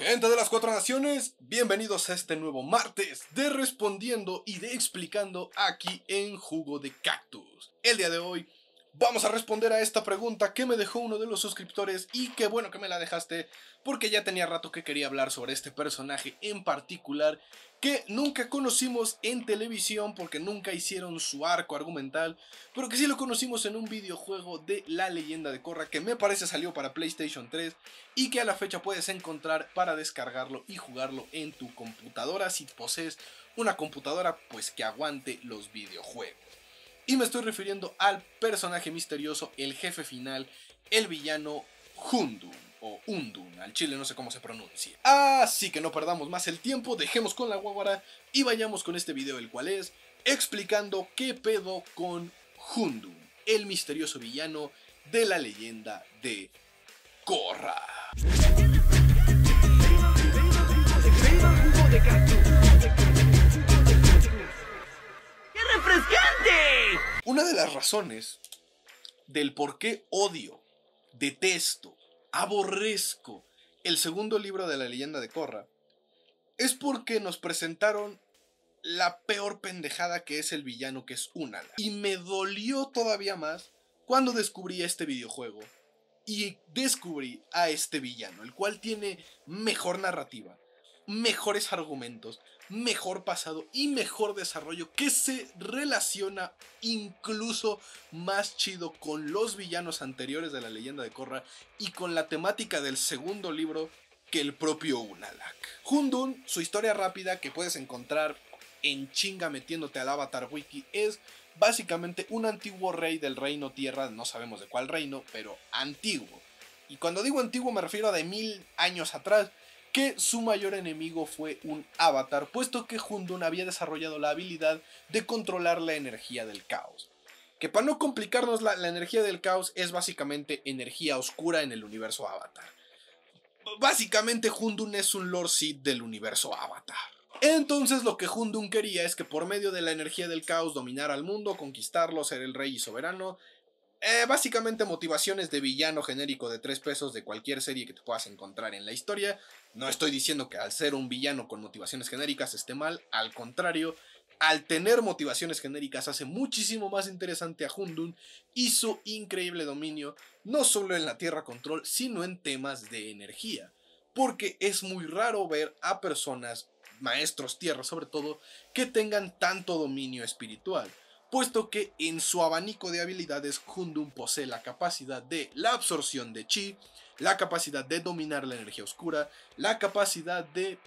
Gente de las cuatro naciones, bienvenidos a este nuevo martes de respondiendo y de explicando aquí en Jugo de Cactus. El día de hoy Vamos a responder a esta pregunta que me dejó uno de los suscriptores y qué bueno que me la dejaste porque ya tenía rato que quería hablar sobre este personaje en particular que nunca conocimos en televisión porque nunca hicieron su arco argumental, pero que sí lo conocimos en un videojuego de La leyenda de Korra que me parece salió para PlayStation 3 y que a la fecha puedes encontrar para descargarlo y jugarlo en tu computadora si posees una computadora pues que aguante los videojuegos. Y me estoy refiriendo al personaje misterioso, el jefe final, el villano Hundun o Undun, al chile no sé cómo se pronuncia. Así que no perdamos más el tiempo, dejemos con la guaguara y vayamos con este video el cual es explicando qué pedo con Hundun, el misterioso villano de la leyenda de Korra. Una de las razones del por qué odio, detesto, aborrezco el segundo libro de la leyenda de Corra es porque nos presentaron la peor pendejada que es el villano que es Unala. Y me dolió todavía más cuando descubrí este videojuego y descubrí a este villano, el cual tiene mejor narrativa, mejores argumentos, mejor pasado y mejor desarrollo que se relaciona incluso más chido con los villanos anteriores de la leyenda de Korra y con la temática del segundo libro que el propio Unalak. Hundun, su historia rápida que puedes encontrar en chinga metiéndote al Avatar Wiki es básicamente un antiguo rey del reino tierra, no sabemos de cuál reino, pero antiguo. Y cuando digo antiguo me refiero a de mil años atrás, que su mayor enemigo fue un avatar, puesto que Hundun había desarrollado la habilidad de controlar la energía del caos. Que para no complicarnos, la, energía del caos es básicamente energía oscura en el universo avatar. Básicamente Hundun es un Lord Seed del universo avatar. Entonces lo que Hundun quería es que por medio de la energía del caos dominar al mundo, conquistarlo, ser el rey y soberano, eh, básicamente motivaciones de villano genérico de 3 pesos de cualquier serie que te puedas encontrar en la historia, no estoy diciendo que al ser un villano con motivaciones genéricas esté mal, al contrario, al tener motivaciones genéricas hace muchísimo más interesante a Hundun y su increíble dominio, no solo en la Tierra Control, sino en temas de energía. Porque es muy raro ver a personas, maestros tierra sobre todo, que tengan tanto dominio espiritual puesto que en su abanico de habilidades Hundun posee la capacidad de la absorción de chi, la capacidad de dominar la energía oscura, la capacidad de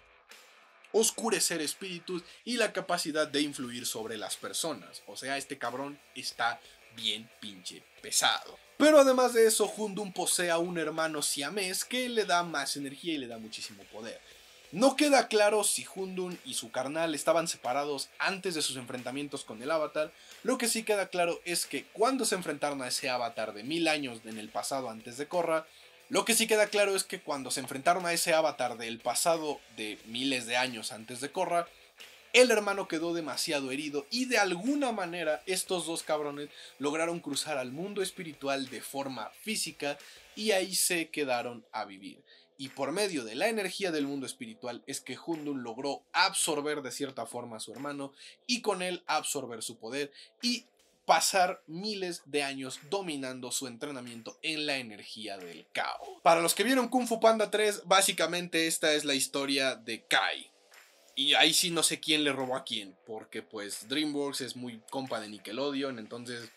oscurecer espíritus y la capacidad de influir sobre las personas. O sea, este cabrón está bien pinche pesado. Pero además de eso, Hundun posee a un hermano siamés que le da más energía y le da muchísimo poder. No queda claro si Hundun y su carnal estaban separados antes de sus enfrentamientos con el avatar, lo que sí queda claro es que cuando se enfrentaron a ese avatar de mil años en el pasado antes de Korra, lo que sí queda claro es que cuando se enfrentaron a ese avatar del pasado de miles de años antes de Korra, el hermano quedó demasiado herido y de alguna manera estos dos cabrones lograron cruzar al mundo espiritual de forma física y ahí se quedaron a vivir. Y por medio de la energía del mundo espiritual es que Hundun logró absorber de cierta forma a su hermano y con él absorber su poder y pasar miles de años dominando su entrenamiento en la energía del caos. Para los que vieron Kung Fu Panda 3, básicamente esta es la historia de Kai. Y ahí sí no sé quién le robó a quién, porque pues DreamWorks es muy compa de Nickelodeon, entonces...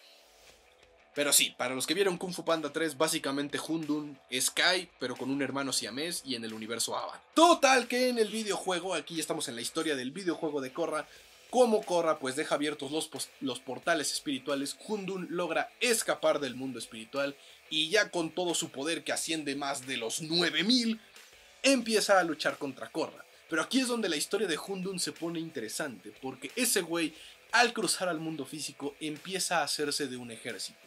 Pero sí, para los que vieron Kung Fu Panda 3, básicamente Hundun es Kai, pero con un hermano siamés y en el universo Avan. Total que en el videojuego, aquí estamos en la historia del videojuego de Korra, como Corra pues deja abiertos los, los portales espirituales, Hundun logra escapar del mundo espiritual y ya con todo su poder que asciende más de los 9000, empieza a luchar contra Korra. Pero aquí es donde la historia de Hundun se pone interesante, porque ese güey, al cruzar al mundo físico, empieza a hacerse de un ejército.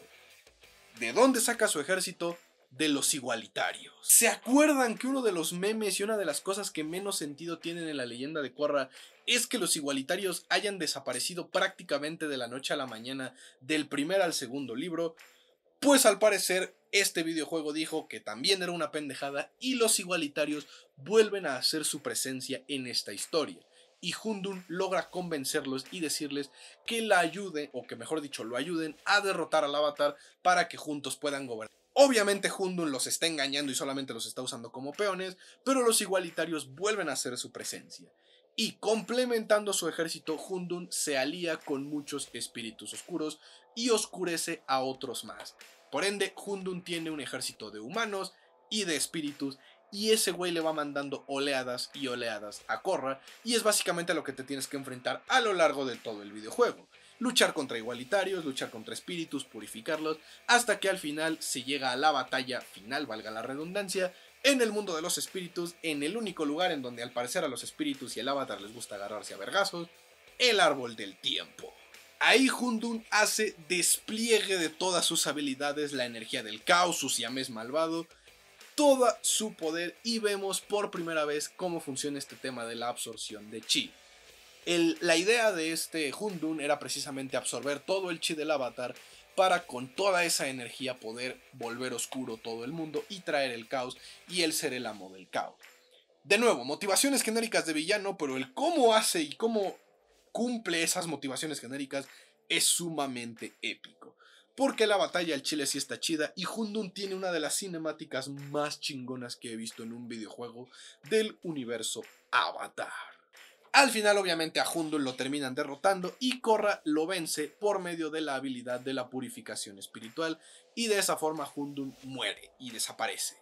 ¿De dónde saca su ejército? de los igualitarios. ¿Se acuerdan que uno de los memes y una de las cosas que menos sentido tienen en la leyenda de Corra es que los igualitarios hayan desaparecido prácticamente de la noche a la mañana del primer al segundo libro? Pues al parecer este videojuego dijo que también era una pendejada y los igualitarios vuelven a hacer su presencia en esta historia y Hundun logra convencerlos y decirles que la ayude, o que mejor dicho, lo ayuden a derrotar al avatar para que juntos puedan gobernar. Obviamente Hundun los está engañando y solamente los está usando como peones, pero los igualitarios vuelven a hacer su presencia. Y complementando su ejército, Hundun se alía con muchos espíritus oscuros y oscurece a otros más. Por ende, Hundun tiene un ejército de humanos y de espíritus y ese güey le va mandando oleadas y oleadas a Korra y es básicamente a lo que te tienes que enfrentar a lo largo de todo el videojuego luchar contra igualitarios, luchar contra espíritus, purificarlos, hasta que al final se llega a la batalla final, valga la redundancia, en el mundo de los espíritus, en el único lugar en donde al parecer a los espíritus y el avatar les gusta agarrarse a vergazos, el árbol del tiempo. Ahí Hundun hace despliegue de todas sus habilidades, la energía del caos, su siamés malvado, toda su poder y vemos por primera vez cómo funciona este tema de la absorción de chi la idea de este Hundun era precisamente absorber todo el chi del avatar para con toda esa energía poder volver oscuro todo el mundo y traer el caos y él ser el amo del caos. De nuevo, motivaciones genéricas de villano, pero el cómo hace y cómo cumple esas motivaciones genéricas es sumamente épico. Porque la batalla al chile sí está chida y Hundun tiene una de las cinemáticas más chingonas que he visto en un videojuego del universo Avatar. Al final, obviamente, a Hundun lo terminan derrotando y Korra lo vence por medio de la habilidad de la purificación espiritual y de esa forma Hundun muere y desaparece.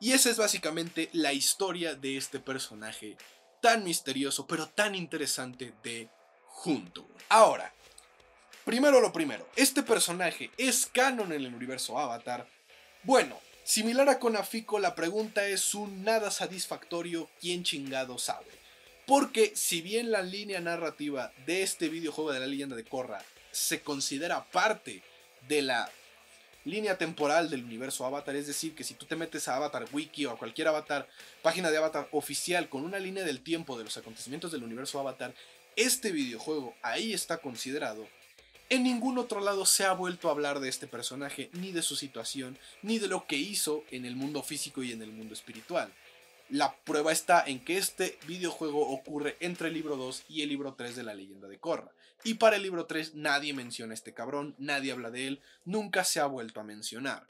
Y esa es básicamente la historia de este personaje tan misterioso pero tan interesante de Hundun. Ahora, primero lo primero, este personaje es canon en el universo Avatar. Bueno, similar a Konafiko, la pregunta es un nada satisfactorio, ¿quién chingado sabe? Porque si bien la línea narrativa de este videojuego de la leyenda de Korra se considera parte de la línea temporal del universo Avatar, es decir, que si tú te metes a Avatar Wiki o a cualquier avatar, página de Avatar oficial con una línea del tiempo de los acontecimientos del universo Avatar, este videojuego ahí está considerado. En ningún otro lado se ha vuelto a hablar de este personaje, ni de su situación, ni de lo que hizo en el mundo físico y en el mundo espiritual. La prueba está en que este videojuego ocurre entre el libro 2 y el libro 3 de la leyenda de Korra. Y para el libro 3 nadie menciona a este cabrón, nadie habla de él, nunca se ha vuelto a mencionar.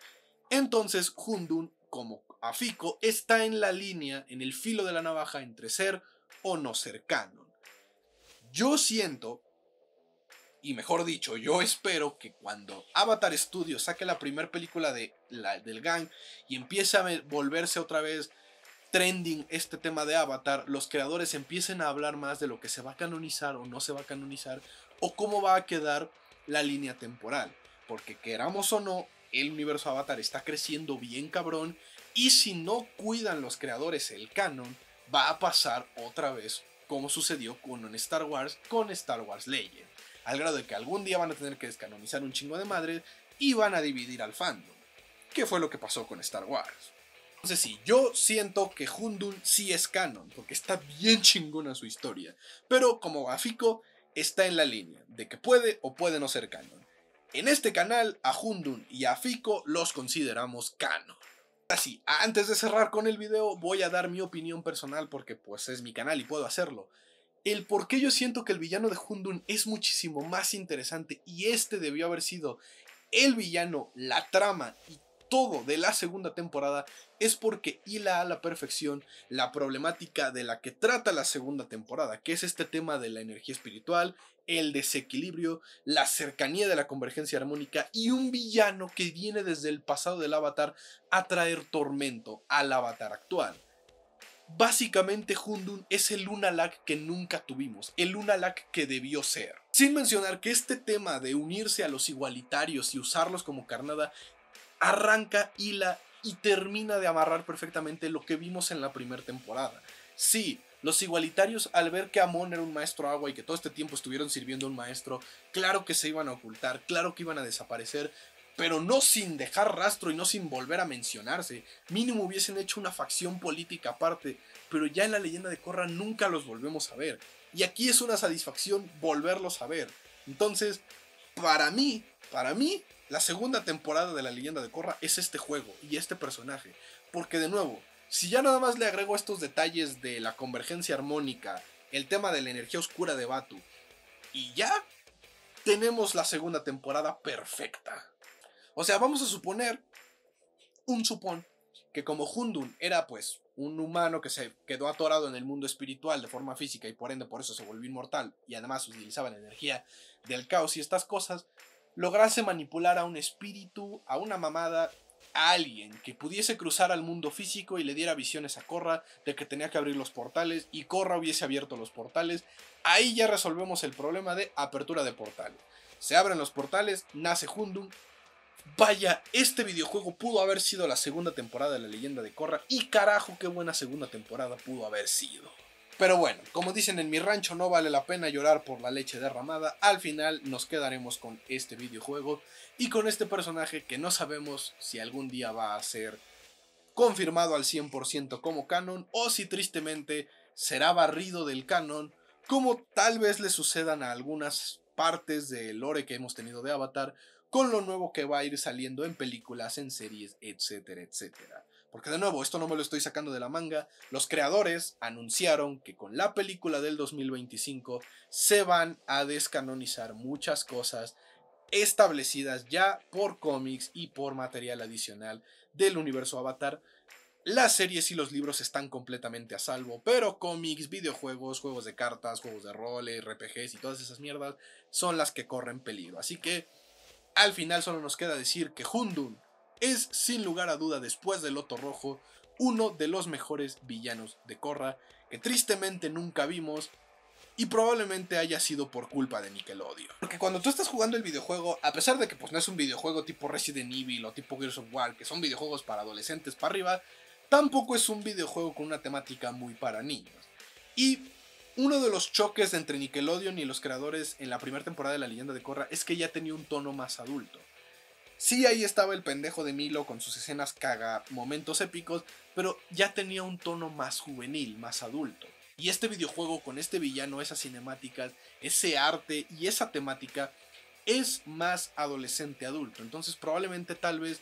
Entonces Hundun, como Afiko, está en la línea, en el filo de la navaja entre ser o no ser canon. Yo siento, y mejor dicho, yo espero que cuando Avatar Studios saque la primera película de, del gang y empiece a volverse otra vez trending este tema de Avatar, los creadores empiecen a hablar más de lo que se va a canonizar o no se va a canonizar, o cómo va a quedar la línea temporal. Porque queramos o no, el universo Avatar está creciendo bien cabrón, y si no cuidan los creadores el canon, va a pasar otra vez como sucedió con Star Wars, con Star Wars Legend. Al grado de que algún día van a tener que descanonizar un chingo de madre y van a dividir al fandom. ¿Qué fue lo que pasó con Star Wars? Entonces sí, yo siento que Hundun sí es canon, porque está bien chingona su historia, pero como gráfico está en la línea de que puede o puede no ser canon. En este canal, a Hundun y a Fico los consideramos canon. Así, antes de cerrar con el video, voy a dar mi opinión personal porque pues es mi canal y puedo hacerlo. El por qué yo siento que el villano de Hundun es muchísimo más interesante y este debió haber sido el villano, la trama y todo de la segunda temporada es porque hila a la perfección la problemática de la que trata la segunda temporada, que es este tema de la energía espiritual, el desequilibrio, la cercanía de la convergencia armónica y un villano que viene desde el pasado del avatar a traer tormento al avatar actual. Básicamente Hundun es el Unalak que nunca tuvimos, el Unalak que debió ser. Sin mencionar que este tema de unirse a los igualitarios y usarlos como carnada arranca, hila y termina de amarrar perfectamente lo que vimos en la primera temporada. Sí, los igualitarios al ver que Amon era un maestro agua y que todo este tiempo estuvieron sirviendo a un maestro, claro que se iban a ocultar, claro que iban a desaparecer, pero no sin dejar rastro y no sin volver a mencionarse. Mínimo hubiesen hecho una facción política aparte, pero ya en la leyenda de Corra nunca los volvemos a ver. Y aquí es una satisfacción volverlos a ver. Entonces, para mí, para mí, la segunda temporada de la leyenda de Korra es este juego y este personaje. Porque de nuevo, si ya nada más le agrego estos detalles de la convergencia armónica, el tema de la energía oscura de Batu, y ya tenemos la segunda temporada perfecta. O sea, vamos a suponer, un supón, que como Hundun era pues un humano que se quedó atorado en el mundo espiritual de forma física y por ende por eso se volvió inmortal y además utilizaba la energía del caos y estas cosas, lograse manipular a un espíritu, a una mamada, a alguien que pudiese cruzar al mundo físico y le diera visiones a Corra de que tenía que abrir los portales y Corra hubiese abierto los portales, ahí ya resolvemos el problema de apertura de portal, Se abren los portales, nace Hundum. Vaya, este videojuego pudo haber sido la segunda temporada de la leyenda de Corra y carajo qué buena segunda temporada pudo haber sido. Pero bueno, como dicen en mi rancho, no vale la pena llorar por la leche derramada. Al final nos quedaremos con este videojuego y con este personaje que no sabemos si algún día va a ser confirmado al 100% como canon o si tristemente será barrido del canon, como tal vez le sucedan a algunas partes del lore que hemos tenido de Avatar, con lo nuevo que va a ir saliendo en películas, en series, etcétera, etcétera. Porque de nuevo, esto no me lo estoy sacando de la manga. Los creadores anunciaron que con la película del 2025 se van a descanonizar muchas cosas establecidas ya por cómics y por material adicional del universo Avatar. Las series y los libros están completamente a salvo, pero cómics, videojuegos, juegos de cartas, juegos de rol, RPGs y todas esas mierdas son las que corren peligro. Así que al final solo nos queda decir que Hundun es sin lugar a duda, después del Loto Rojo, uno de los mejores villanos de Korra, que tristemente nunca vimos y probablemente haya sido por culpa de Nickelodeon. Porque cuando tú estás jugando el videojuego, a pesar de que pues no es un videojuego tipo Resident Evil o tipo Gears of War, que son videojuegos para adolescentes para arriba, tampoco es un videojuego con una temática muy para niños. Y uno de los choques entre Nickelodeon y los creadores en la primera temporada de La Leyenda de Korra es que ya tenía un tono más adulto. Sí, ahí estaba el pendejo de Milo con sus escenas caga, momentos épicos, pero ya tenía un tono más juvenil, más adulto. Y este videojuego con este villano, esas cinemáticas, ese arte y esa temática es más adolescente adulto. Entonces probablemente tal vez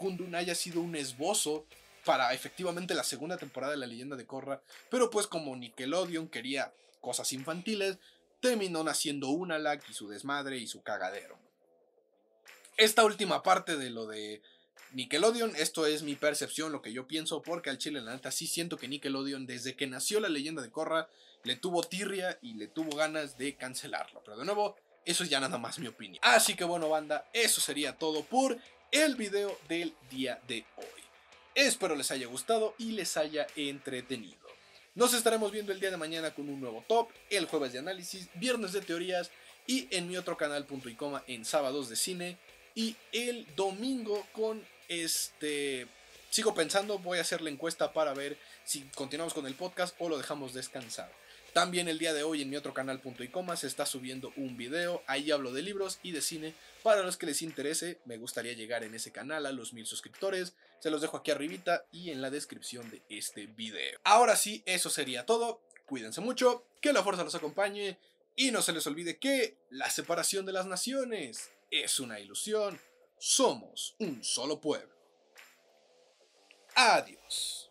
Hundun haya sido un esbozo para efectivamente la segunda temporada de La leyenda de Korra, pero pues como Nickelodeon quería cosas infantiles, terminó naciendo Unalak y su desmadre y su cagadero esta última parte de lo de Nickelodeon, esto es mi percepción, lo que yo pienso, porque al chile, la neta, sí siento que Nickelodeon, desde que nació la leyenda de Corra, le tuvo tirria y le tuvo ganas de cancelarlo. Pero de nuevo, eso es ya nada más mi opinión. Así que bueno, banda, eso sería todo por el video del día de hoy. Espero les haya gustado y les haya entretenido. Nos estaremos viendo el día de mañana con un nuevo top, el jueves de análisis, viernes de teorías y en mi otro canal punto y coma en sábados de cine y el domingo con este... Sigo pensando, voy a hacer la encuesta para ver si continuamos con el podcast o lo dejamos descansar. También el día de hoy en mi otro canal punto y coma se está subiendo un video, ahí hablo de libros y de cine. Para los que les interese, me gustaría llegar en ese canal a los mil suscriptores. Se los dejo aquí arribita y en la descripción de este video. Ahora sí, eso sería todo. Cuídense mucho, que la fuerza los acompañe y no se les olvide que la separación de las naciones es una ilusión, somos un solo pueblo. Adiós.